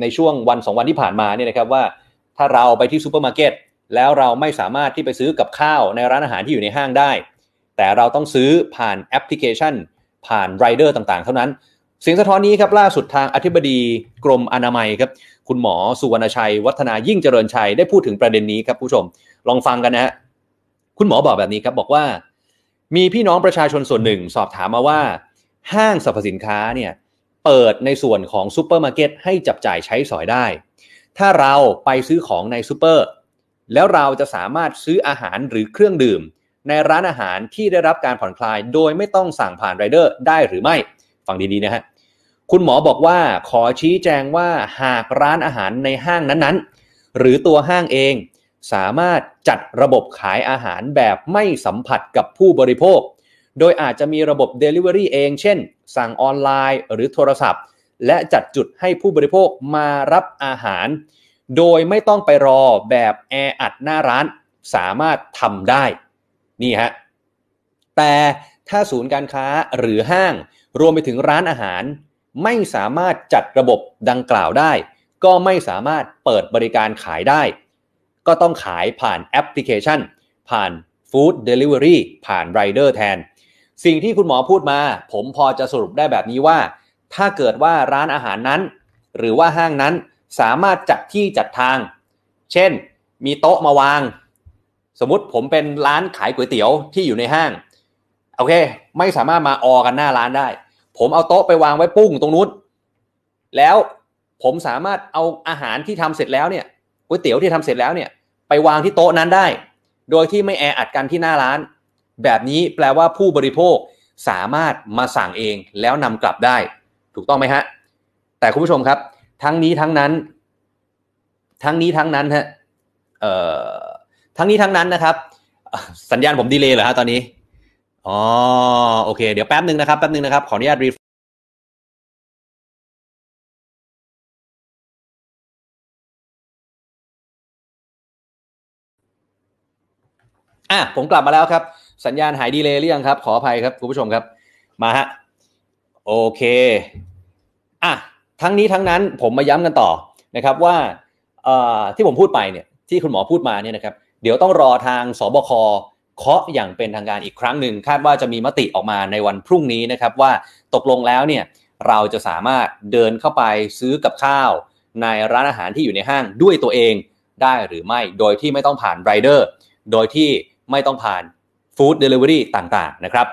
ในช่วงวันสองวันที่ผ่านมาเนี่ยนะครับว่า ถ้าเราไปที่ซูเปอร์มาร์เก็ตแล้วเราไม่สามารถที่ไปซื้อกับข้าวในร้านอาหารที่อยู่ในห้างได้ แต่เราต้องซื้อผ่านแอปพลิเคชัน ผ่านไรเดอร์ต่างๆ เท่านั้นสิ่งสะท้อนนี้ครับล่าสุดทางอธิบดีกรมอนามัยครับ คุณหมอสุวรรณชัย วัฒนายิ่งเจริญชัยได้พูดถึงประเด็นนี้ครับ ผู้ชม ลองฟังกันนะฮะคุณหมอบอกแบบนี้ครับบอกว่า มีพี่น้องประชาชนส่วนหนึ่ง สอบถามมาว่า ห้างสรรพสินค้าเนี่ยเปิดในส่วนของซูเปอร์มาร์เก็ตให้จับจ่ายใช้สอยได้ ถ้าเราไปซื้อของในซูเปอร์แล้วเราจะสามารถซื้ออาหารหรือเครื่องดื่ม ในร้านอาหารที่ได้รับการผ่อนคลาย โดยไม่ต้องสั่งผ่านไรเดอร์ได้หรือไม่ ฟังดีๆนะฮะ คุณหมอบอกว่าขอชี้แจงว่าหากร้านอาหารในห้างนั้นๆ หรือตัวห้างเอง สามารถจัดระบบขายอาหารแบบไม่สัมผัสกับผู้บริโภคโดยอาจจะมีระบบ Delivery เอง เช่น สั่งออนไลน์หรือโทรศัพท์ และจัดจุดให้ผู้บริโภคมารับอาหาร โดยไม่ต้องไปรอแบบแออัดหน้าร้าน สามารถทำได้ นี่ฮะ แต่ถ้าศูนย์การค้าหรือห้าง รวมไปถึงร้านอาหาร ไม่สามารถจัดระบบดังกล่าวได้ ก็ไม่สามารถเปิดบริการขายได้ ก็ต้องขายผ่านแอปพลิเคชัน ผ่าน Food Delivery ผ่านไรเดอร์แทนสิ่งที่คุณหมอพูดมา ผมพอจะสรุปได้แบบนี้ว่า ถ้าเกิดว่าร้านอาหารนั้น หรือว่าห้างนั้นสามารถจัดที่จัดทาง เช่นมีโต๊ะมาวาง สมมติผมเป็นร้านขายก๋วยเตี๋ยวที่อยู่ในห้าง โอเค ไม่สามารถมาออกันหน้าร้านได้ ผมเอาโต๊ะไปวางไว้ปุ้งตรงนู้นแล้วผมสามารถเอาอาหารที่ทำเสร็จแล้วเนี่ยก๋วยเตี๋ยวที่ทำเสร็จแล้วเนี่ยไปวางที่โต๊ะนั้นได้ โดยที่ไม่แออัดกันที่หน้าร้านแบบนี้แปลว่าผู้บริโภคสามารถมาสั่งเอง แล้วนำกลับได้ ถูกต้องไหมฮะ แต่คุณผู้ชมครับ ทั้งนี้ทั้งนั้น ทั้งนี้ทั้งนั้นฮะเอ่อทั้งนี้ทั้งนั้นนะครับ สัญญาณผมดีเลยเหรอฮะตอนนี้อ๋อโอเค เดี๋ยวแป๊บหนึ่งนะครับแป๊บหนึ่งนะครับ ขออนุญาตรีอ่ะผมกลับมาแล้วครับสัญญาณหายดีเลยหรือยังครับขออภัยครับ คุณผู้ชมครับ มาฮะโอเคอ่ะทั้งนี้ทั้งนั้นผมมาย้ำกันต่อนะครับว่าที่ผมพูดไปเนี่ยที่คุณหมอพูดมาเนี่ยนะครับเดี๋ยวต้องรอทางสบคเคาะอย่างเป็นทางการอีกครั้งหนึ่งคาดว่าจะมีมติออกมาในวันพรุ่งนี้นะครับ ว่าตกลงแล้วเนี่ยเราจะสามารถเดินเข้าไปซื้อกับข้าวในร้านอาหารที่อยู่ในห้างด้วยตัวเองได้หรือไม่ โดยที่ไม่ต้องผ่านไรเดอร์โดยที่ไม่ต้องผ่านฟู้ดเดลิเวอรี่ต่างๆ นะครับ